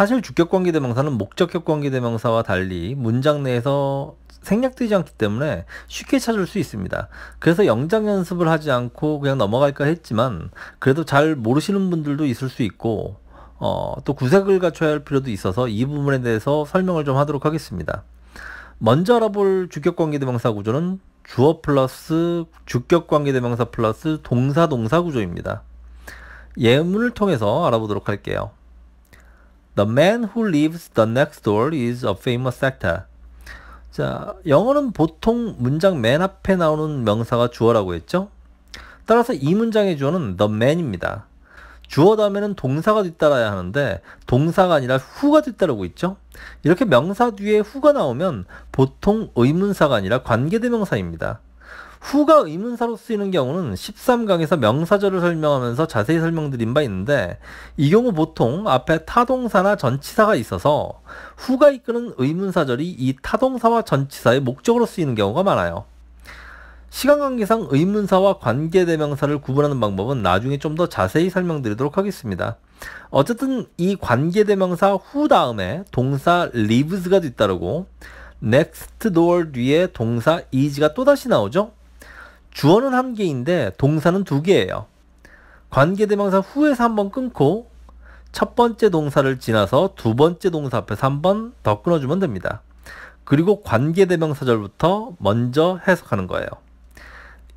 사실 주격관계대명사는 목적격관계대명사와 달리 문장 내에서 생략되지 않기 때문에 쉽게 찾을 수 있습니다. 그래서 영장 연습을 하지 않고 그냥 넘어갈까 했지만 그래도 잘 모르시는 분들도 있을 수 있고 어, 또 구색을 갖춰야 할 필요도 있어서 이 부분에 대해서 설명을 좀 하도록 하겠습니다. 먼저 알아볼 주격관계대명사 구조는 주어 플러스 주격관계대명사 플러스 동사 동사 구조입니다. 예문을 통해서 알아보도록 할게요. The man who lives the next door is a famous actor. 자, 영어는 보통 문장 맨 앞에 나오는 명사가 주어라고 했죠? 따라서 이 문장의 주어는 the man입니다. 주어 다음에는 동사가 뒤따라야 하는데 동사가 아니라 후가 뒤따르고 있죠? 이렇게 명사 뒤에 후가 나오면 보통 의문사가 아니라 관계대명사입니다. 후가 의문사로 쓰이는 경우는 13강에서 명사절을 설명하면서 자세히 설명드린 바 있는데 이 경우 보통 앞에 타동사나 전치사가 있어서 후가 이끄는 의문사절이 이 타동사와 전치사의 목적으로 쓰이는 경우가 많아요. 시간 관계상 의문사와 관계대명사를 구분하는 방법은 나중에 좀 더 자세히 설명드리도록 하겠습니다. 어쨌든 이 관계대명사 후 다음에 동사 lives가 뒤따르고 next door 뒤에 동사 is가 또다시 나오죠. 주어는 한 개인데 동사는 두 개예요. 관계대명사 후에서 한 번 끊고 첫 번째 동사를 지나서 두 번째 동사 앞에서 한 번 더 끊어주면 됩니다. 그리고 관계대명사절부터 먼저 해석하는 거예요.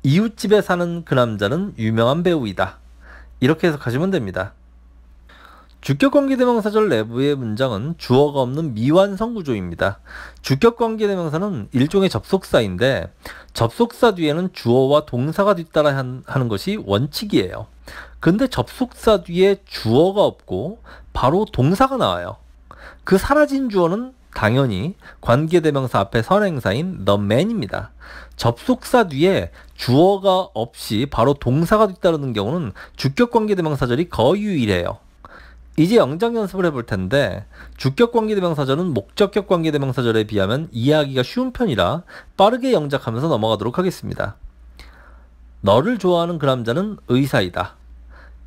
이웃집에 사는 그 남자는 유명한 배우이다. 이렇게 해석하시면 됩니다. 주격관계대명사절 내부의 문장은 주어가 없는 미완성 구조입니다. 주격관계대명사는 일종의 접속사인데 접속사 뒤에는 주어와 동사가 뒤따라 하는 것이 원칙이에요. 근데 접속사 뒤에 주어가 없고 바로 동사가 나와요. 그 사라진 주어는 당연히 관계대명사 앞에 선행사인 the man입니다. 접속사 뒤에 주어가 없이 바로 동사가 뒤따르는 경우는 주격관계대명사절이 거의 유일해요. 이제 영장 연습을 해볼 텐데 주격 관계대명사절은 목적격 관계대명사절에 비하면 이해하기가 쉬운 편이라 빠르게 영작하면서 넘어가도록 하겠습니다. 너를 좋아하는 그 남자는 의사이다.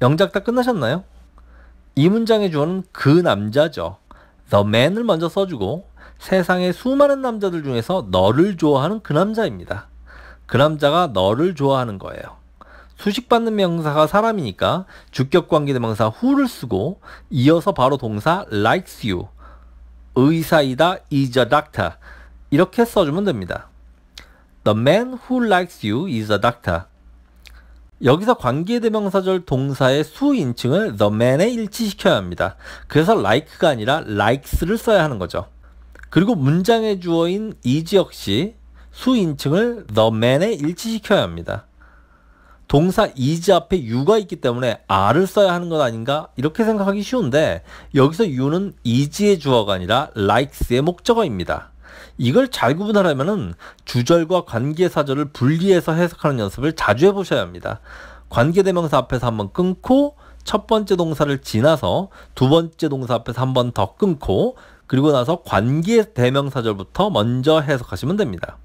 영작 다 끝나셨나요? 이 문장의 주어는 그 남자죠. The man을 먼저 써주고 세상의 수많은 남자들 중에서 너를 좋아하는 그 남자입니다. 그 남자가 너를 좋아하는 거예요. 수식받는 명사가 사람이니까 주격관계대명사 who를 쓰고 이어서 바로 동사 likes you 의사이다 is a doctor 이렇게 써주면 됩니다. The man who likes you is a doctor. 여기서 관계대명사절 동사의 수인칭을 the man에 일치시켜야 합니다. 그래서 like가 아니라 likes를 써야 하는 거죠. 그리고 문장의 주어인 is 역시 수인칭을 the man에 일치시켜야 합니다. 동사 이지 앞에 유가 있기 때문에 아를 써야 하는 것 아닌가 이렇게 생각하기 쉬운데 여기서 유는 이지의 주어가 아니라 likes의 목적어입니다. 이걸 잘구분하려면 주절과 관계사절을 분리해서 해석하는 연습을 자주 해보셔야 합니다. 관계대명사 앞에서 한번 끊고 첫 번째 동사를 지나서 두 번째 동사 앞에서 한번더 끊고 그리고 나서 관계 대명사절부터 먼저 해석하시면 됩니다.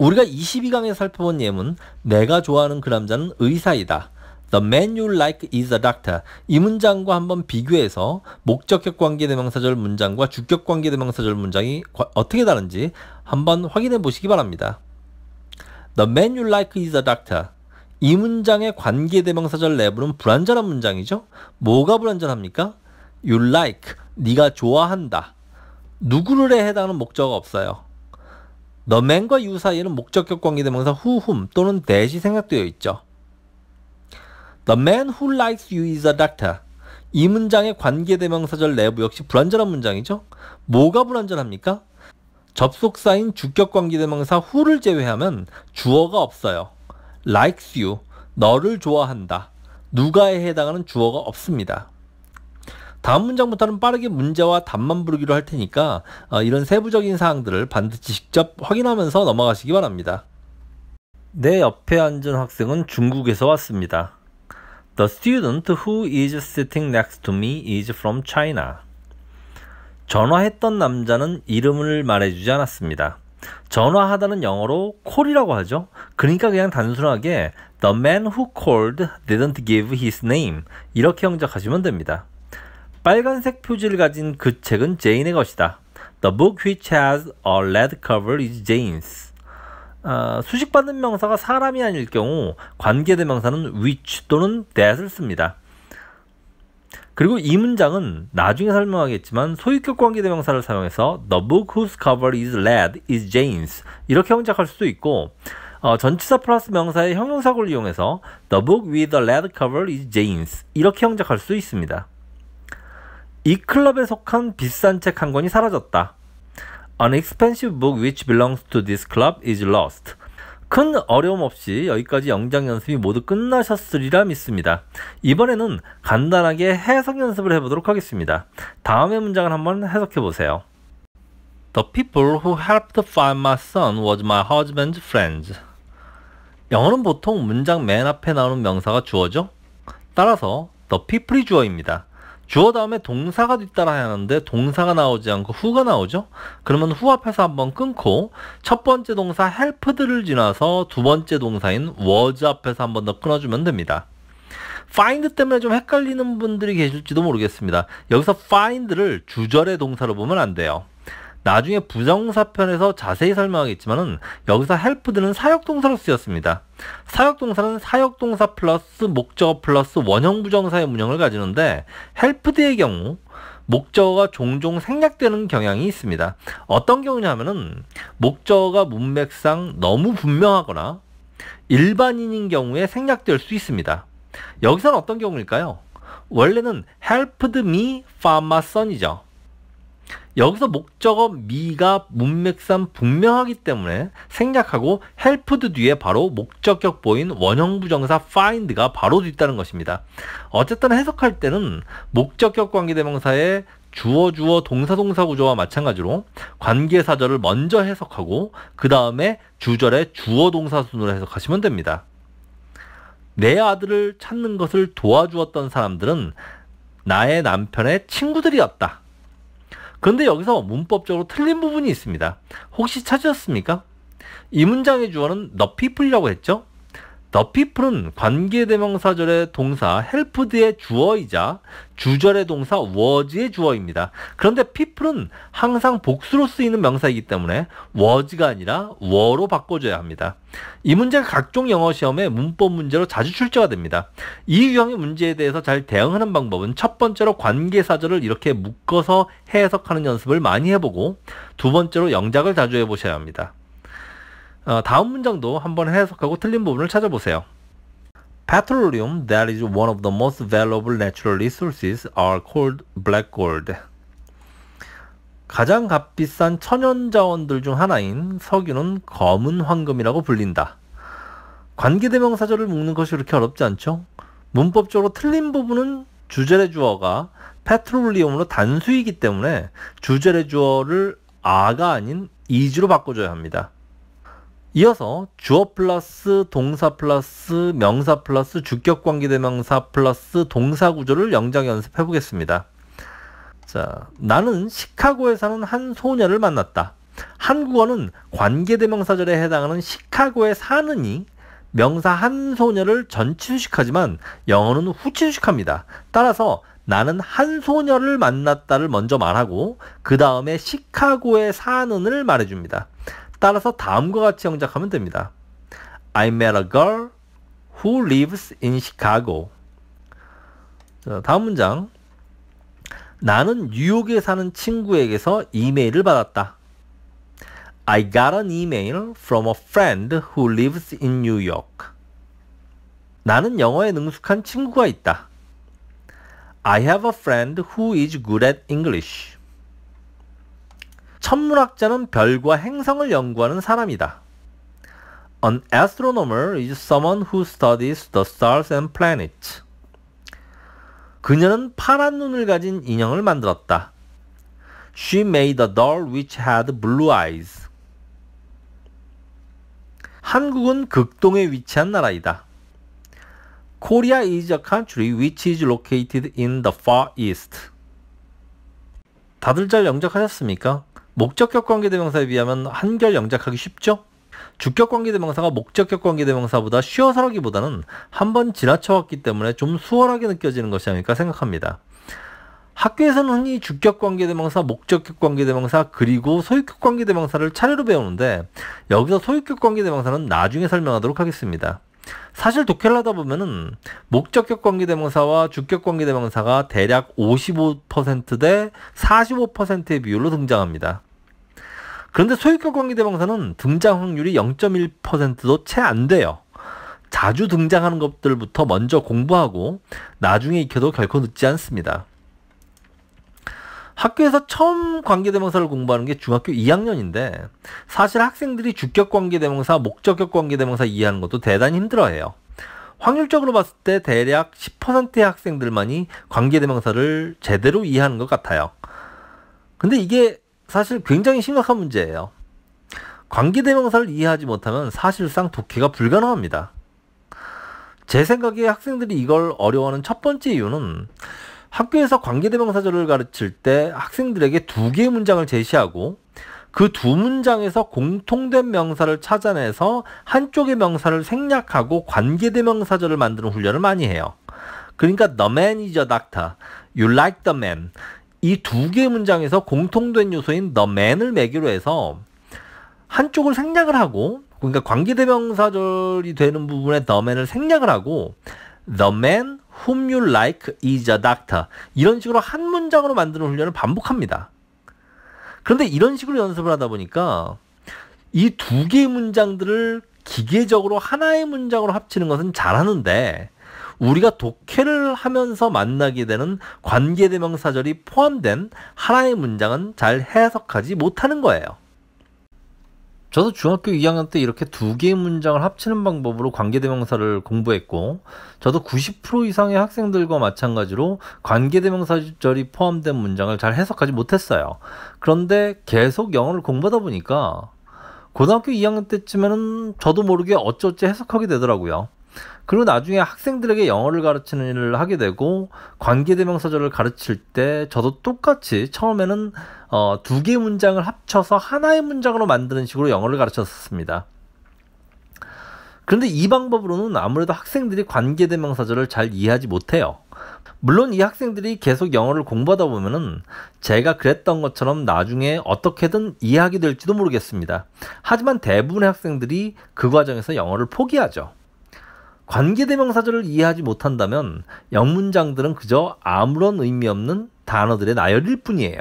우리가 22강에 살펴본 예문 내가 좋아하는 그 남자는 의사이다. The man you like is a doctor. 이 문장과 한번 비교해서 목적격 관계 대명사절 문장과 주격 관계 대명사절 문장이 어떻게 다른지 한번 확인해 보시기 바랍니다. The man you like is a doctor. 이 문장의 관계 대명사절 내부는 불완전한 문장이죠. 뭐가 불완전합니까? You like, 네가 좋아한다. 누구를에 해당하는 목적어 없어요. 너맨과 유 사이에는 목적격 관계대명사 whom 또는 that이 생략되어 있죠. The man who likes you is a doctor. 이 문장의 관계대명사절 내부 역시 불완전한 문장이죠. 뭐가 불완전합니까? 접속사인 주격 관계대명사 who를 제외하면 주어가 없어요. likes you, 너를 좋아한다. 누가에 해당하는 주어가 없습니다. 다음 문장부터는 빠르게 문제와 답만 부르기로 할 테니까 어, 이런 세부적인 사항들을 반드시 직접 확인하면서 넘어가시기 바랍니다. 내 옆에 앉은 학생은 중국에서 왔습니다. The student who is sitting next to me is from China. 전화했던 남자는 이름을 말해주지 않았습니다. 전화하다는 영어로 c 이라고 하죠. 그러니까 그냥 단순하게 The man who called didn't give his name 이렇게 영작하시면 됩니다. 빨간색 표지를 가진 그 책은 제인의 것이다. The book which has a red cover is Jane's. 어, 수식받는 명사가 사람이 아닐 경우 관계대명사는 which 또는 that을 씁니다. 그리고 이 문장은 나중에 설명하겠지만 소유격 관계대명사를 사용해서 The book whose cover is red is Jane's 이렇게 형작할 수도 있고 어, 전치사 플러스 명사의 형용사고를 이용해서 The book with a red cover is Jane's 이렇게 형작할 수 있습니다. 이 클럽에 속한 비싼 책 한 권이 사라졌다. An expensive book which belongs to this club is lost. 큰 어려움 없이 여기까지 영장 연습이 모두 끝나셨으리라 믿습니다. 이번에는 간단하게 해석 연습을 해보도록 하겠습니다. 다음의 문장을 한번 해석해 보세요. The people who helped find my son was my husband's friends. 영어는 보통 문장 맨 앞에 나오는 명사가 주어죠. 따라서 the people이 주어입니다. 주어 다음에 동사가 뒤따라야 하는데 동사가 나오지 않고 후가 나오죠. 그러면 후 앞에서 한번 끊고 첫 번째 동사 help들을 지나서 두 번째 동사인 was 앞에서 한번 더 끊어주면 됩니다. find 때문에 좀 헷갈리는 분들이 계실지도 모르겠습니다. 여기서 find를 주절의 동사로 보면 안 돼요. 나중에 부정사편에서 자세히 설명하겠지만은 여기서 helped는 사역동사로 쓰였습니다. 사역동사는 사역동사 플러스 목적어 플러스 원형 부정사의 문형을 가지는데 h e l p 의 경우 목적어가 종종 생략되는 경향이 있습니다. 어떤 경우냐면은 목적어가 문맥상 너무 분명하거나 일반인인 경우에 생략될 수 있습니다. 여기서는 어떤 경우일까요? 원래는 helped me f a r m e son이죠. 여기서 목적어 미가 문맥상 분명하기 때문에 생략하고 helped 뒤에 바로 목적격 보인 원형 부정사 find가 바로 뒤따는 것입니다. 어쨌든 해석할 때는 목적격 관계대명사의 주어 주어 동사 동사 구조와 마찬가지로 관계사절을 먼저 해석하고 그 다음에 주절의 주어 동사 순으로 해석하시면 됩니다. 내 아들을 찾는 것을 도와주었던 사람들은 나의 남편의 친구들이었다. 그런데 여기서 문법적으로 틀린 부분이 있습니다. 혹시 찾으셨습니까? 이 문장의 주어는 t p e o p l e 라고 했죠? 더피플은 관계대명사절의 동사 헬프드의 주어이자 주절의 동사 워 a 의 주어입니다. 그런데 피플은 항상 복수로 쓰이는 명사이기 때문에 워 a 가 아니라 워로 바꿔줘야 합니다. 이 문제가 각종 영어 시험의 문법 문제로 자주 출제가 됩니다. 이 유형의 문제에 대해서 잘 대응하는 방법은 첫 번째로 관계사절을 이렇게 묶어서 해석하는 연습을 많이 해보고 두 번째로 영작을 자주 해보셔야 합니다. 어, 다음 문장도 한번 해석하고 틀린 부분을 찾아보세요. Petroleum that is one of the most valuable natural resources are called black gold. 가장 값비싼 천연자원들 중 하나인 석유는 검은 황금이라고 불린다. 관계대명사절을 묶는 것이 그렇게 어렵지 않죠? 문법적으로 틀린 부분은 주절의 주어가 페트롤리움으로 단수이기 때문에 주절의 주어를 아가 아닌 이즈로 바꿔줘야 합니다. 이어서 주어 플러스 동사 플러스 명사 플러스 주격 관계대명사 플러스 동사 구조를 영작 연습해 보겠습니다. 자, 나는 시카고에 사는 한 소녀를 만났다. 한국어는 관계대명사절에 해당하는 시카고에 사는이 명사 한 소녀를 전치수식하지만 영어는 후치수식합니다. 따라서 나는 한 소녀를 만났다를 먼저 말하고 그 다음에 시카고에 사는을 말해줍니다. 따라서 다음과 같이 영작하면 됩니다. I met a girl who lives in Chicago. 자, 다음 문장. 나는 뉴욕에 사는 친구에게서 이메일을 받았다. I got an email from a friend who lives in New York. 나는 영어에 능숙한 친구가 있다. I have a friend who is good at English. 천문학자는 별과 행성을 연구하는 사람이다. An astronomer is someone who studies the stars and planets. 그녀는 파란 눈을 가진 인형을 만들었다. She made a doll which had blue eyes. 한국은 극동에 위치한 나라이다. Korea is a country which is located in the Far East. 다들 잘 영작하셨습니까? 목적격 관계대명사에 비하면 한결 영작하기 쉽죠? 주격 관계대명사가 목적격 관계대명사보다 쉬워서라기보다는 한번 지나쳐왔기 때문에 좀 수월하게 느껴지는 것이 아닐까 생각합니다. 학교에서는 흔히 주격 관계대명사, 목적격 관계대명사, 그리고 소유격 관계대명사를 차례로 배우는데 여기서 소유격 관계대명사는 나중에 설명하도록 하겠습니다. 사실 독해를 하다 보면은 목적격 관계대명사와 주격 관계대명사가 대략 55%대 45%의 비율로 등장합니다. 그런데 소유격 관계대명사는 등장 확률이 0.1%도 채 안 돼요. 자주 등장하는 것들부터 먼저 공부하고 나중에 익혀도 결코 늦지 않습니다. 학교에서 처음 관계대명사를 공부하는 게 중학교 2학년인데 사실 학생들이 주격 관계대명사, 목적격 관계대명사 이해하는 것도 대단히 힘들어해요. 확률적으로 봤을 때 대략 10%의 학생들만이 관계대명사를 제대로 이해하는 것 같아요. 근데 이게 사실 굉장히 심각한 문제예요. 관계대명사를 이해하지 못하면 사실상 독해가 불가능합니다. 제 생각에 학생들이 이걸 어려워하는 첫 번째 이유는 학교에서 관계대명사절을 가르칠 때 학생들에게 두 개의 문장을 제시하고 그 두 문장에서 공통된 명사를 찾아내서 한쪽의 명사를 생략하고 관계대명사절을 만드는 훈련을 많이 해요. 그러니까 the man is a doctor, you like the man. 이 두 개의 문장에서 공통된 요소인 the man을 매기로 해서 한쪽을 생략을 하고 그러니까 관계대명사절이 되는 부분에 the man을 생략을 하고 the man whom you like is a doctor. 이런 식으로 한 문장으로 만드는 훈련을 반복합니다. 그런데 이런 식으로 연습을 하다 보니까 이 두 개의 문장들을 기계적으로 하나의 문장으로 합치는 것은 잘하는데 우리가 독해를 하면서 만나게 되는 관계대명사절이 포함된 하나의 문장은 잘 해석하지 못하는 거예요. 저도 중학교 2학년 때 이렇게 두 개의 문장을 합치는 방법으로 관계대명사를 공부했고, 저도 90% 이상의 학생들과 마찬가지로 관계대명사절이 포함된 문장을 잘 해석하지 못했어요. 그런데 계속 영어를 공부하다 보니까 고등학교 2학년 때쯤에는 저도 모르게 어쩌어찌 해석하게 되더라고요. 그리고 나중에 학생들에게 영어를 가르치는 일을 하게 되고 관계대명사절을 가르칠 때 저도 똑같이 처음에는 어, 두개 문장을 합쳐서 하나의 문장으로 만드는 식으로 영어를 가르쳤습니다. 그런데 이 방법으로는 아무래도 학생들이 관계대명사절을 잘 이해하지 못해요. 물론 이 학생들이 계속 영어를 공부하다 보면은 제가 그랬던 것처럼 나중에 어떻게든 이해하게 될지도 모르겠습니다. 하지만 대부분의 학생들이 그 과정에서 영어를 포기하죠. 관계대명사절을 이해하지 못한다면 영문장들은 그저 아무런 의미 없는 단어들의 나열일 뿐이에요.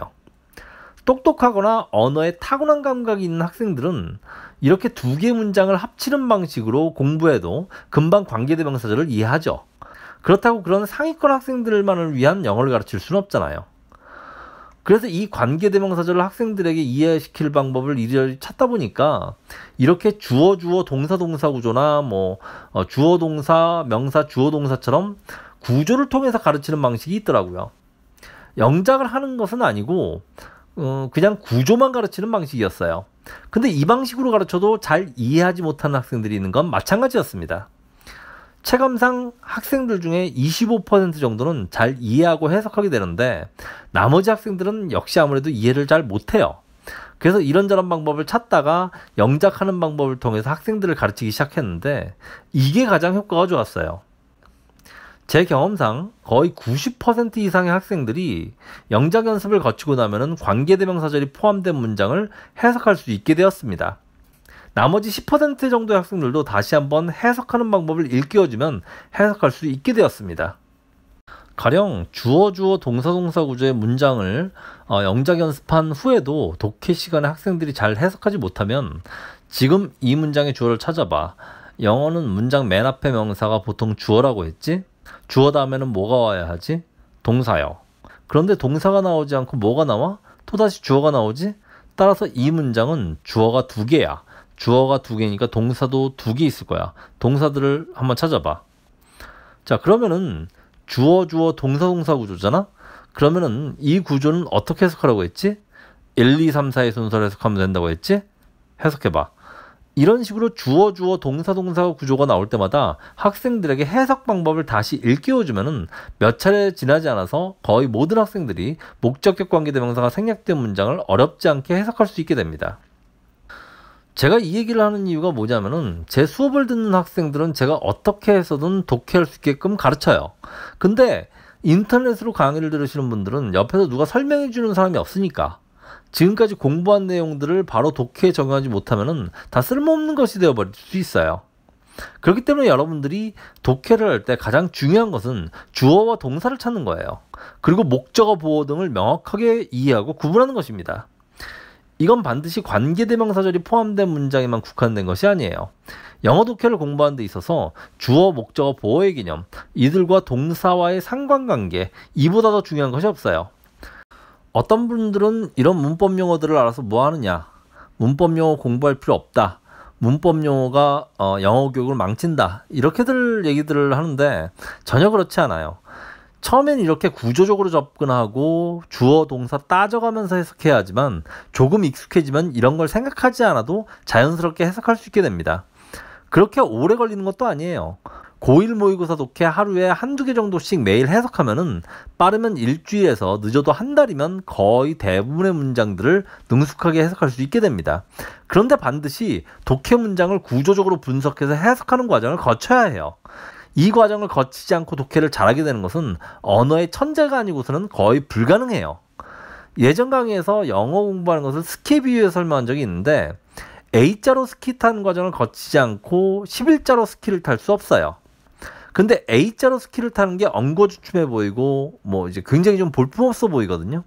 똑똑하거나 언어에 타고난 감각이 있는 학생들은 이렇게 두개의 문장을 합치는 방식으로 공부해도 금방 관계대명사절을 이해하죠. 그렇다고 그런 상위권 학생들만을 위한 영어를 가르칠 수는 없잖아요. 그래서 이 관계대명사절을 학생들에게 이해시킬 방법을 이리저리 찾다 보니까 이렇게 주어 주어 동사 동사 구조나 뭐 어, 주어 동사 명사 주어 동사처럼 구조를 통해서 가르치는 방식이 있더라고요. 영작을 하는 것은 아니고 어, 그냥 구조만 가르치는 방식이었어요. 근데 이 방식으로 가르쳐도 잘 이해하지 못하는 학생들이 있는 건 마찬가지였습니다. 체감상 학생들 중에 25% 정도는 잘 이해하고 해석하게 되는데 나머지 학생들은 역시 아무래도 이해를 잘 못해요. 그래서 이런저런 방법을 찾다가 영작하는 방법을 통해서 학생들을 가르치기 시작했는데 이게 가장 효과가 좋았어요. 제 경험상 거의 90% 이상의 학생들이 영작 연습을 거치고 나면 관계대명사절이 포함된 문장을 해석할 수 있게 되었습니다. 나머지 10% 정도의 학생들도 다시 한번 해석하는 방법을 일깨워주면 해석할 수 있게 되었습니다. 가령 주어 주어 동사 동사 구조의 문장을 어, 영작 연습한 후에도 독해 시간에 학생들이 잘 해석하지 못하면 지금 이 문장의 주어를 찾아봐. 영어는 문장 맨 앞에 명사가 보통 주어라고 했지? 주어 다음에는 뭐가 와야 하지? 동사요. 그런데 동사가 나오지 않고 뭐가 나와? 또다시 주어가 나오지? 따라서 이 문장은 주어가 두 개야. 주어가 두 개니까 동사도 두 개 있을 거야. 동사들을 한번 찾아봐. 자, 그러면은 주어 주어 동사 동사 구조잖아. 그러면은 이 구조는 어떻게 해석하라고 했지? 1, 2, 3, 4의 순서를 해석하면 된다고 했지? 해석해 봐. 이런 식으로 주어 주어 동사 동사 구조가 나올 때마다 학생들에게 해석 방법을 다시 일깨워 주면은 몇 차례 지나지 않아서 거의 모든 학생들이 목적격 관계 대명사가 생략된 문장을 어렵지 않게 해석할 수 있게 됩니다. 제가 이 얘기를 하는 이유가 뭐냐면은 제 수업을 듣는 학생들은 제가 어떻게 해서든 독해할 수 있게끔 가르쳐요. 근데 인터넷으로 강의를 들으시는 분들은 옆에서 누가 설명해 주는 사람이 없으니까 지금까지 공부한 내용들을 바로 독해에 적용하지 못하면은 다 쓸모없는 것이 되어버릴 수 있어요. 그렇기 때문에 여러분들이 독해를 할 때 가장 중요한 것은 주어와 동사를 찾는 거예요. 그리고 목적어 보호 등을 명확하게 이해하고 구분하는 것입니다. 이건 반드시 관계대명사절이 포함된 문장에만 국한된 것이 아니에요. 영어 독해를 공부하는 데 있어서 주어, 목적어, 보어의 개념, 이들과 동사와의 상관관계, 이보다 더 중요한 것이 없어요. 어떤 분들은 이런 문법 용어들을 알아서 뭐 하느냐? 문법 용어 공부할 필요 없다. 문법 용어가 어, 영어 교육을 망친다. 이렇게들 얘기들을 하는데 전혀 그렇지 않아요. 처음엔 이렇게 구조적으로 접근하고 주어 동사 따져가면서 해석해야지만 조금 익숙해지면 이런 걸 생각하지 않아도 자연스럽게 해석할 수 있게 됩니다. 그렇게 오래 걸리는 것도 아니에요. 고1 모의고사 독해 하루에 한두 개 정도씩 매일 해석하면은 빠르면 일주일에서 늦어도 한 달이면 거의 대부분의 문장들을 능숙하게 해석할 수 있게 됩니다. 그런데 반드시 독해 문장을 구조적으로 분석해서 해석하는 과정을 거쳐야 해요. 이 과정을 거치지 않고 독해를 잘하게 되는 것은 언어의 천재가 아니고서는 거의 불가능해요. 예전 강의에서 영어 공부하는 것을 스키 비유에 설명한 적이 있는데 A자로 스키 타는 과정을 거치지 않고 11자로 스키를 탈 수 없어요. 근데 A자로 스키를 타는 게 엉거주춤해 보이고 뭐 이제 굉장히 좀 볼품없어 보이거든요.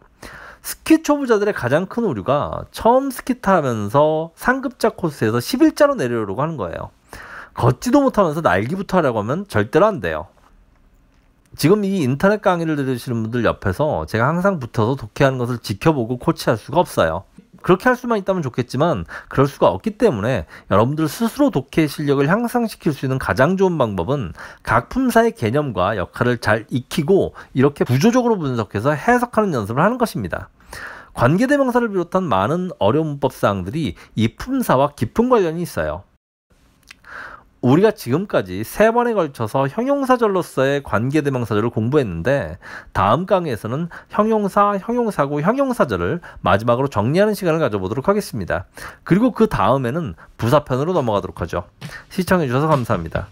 스키 초보자들의 가장 큰 오류가 처음 스키 타면서 상급자 코스에서 11자로 내려오려고 하는 거예요. 걷지도 못하면서 날기부터 하려고 하면 절대로 안 돼요. 지금 이 인터넷 강의를 들으시는 분들 옆에서 제가 항상 붙어서 독해하는 것을 지켜보고 코치할 수가 없어요. 그렇게 할 수만 있다면 좋겠지만 그럴 수가 없기 때문에 여러분들 스스로 독해 실력을 향상시킬 수 있는 가장 좋은 방법은 각 품사의 개념과 역할을 잘 익히고 이렇게 구조적으로 분석해서 해석하는 연습을 하는 것입니다. 관계대명사를 비롯한 많은 어려운 문법 사항들이 이 품사와 깊은 관련이 있어요. 우리가 지금까지 세 번에 걸쳐서 형용사절로서의 관계대명사절을 공부했는데 다음 강의에서는 형용사, 형용사고, 형용사절을 마지막으로 정리하는 시간을 가져보도록 하겠습니다. 그리고 그 다음에는 부사편으로 넘어가도록 하죠. 시청해주셔서 감사합니다.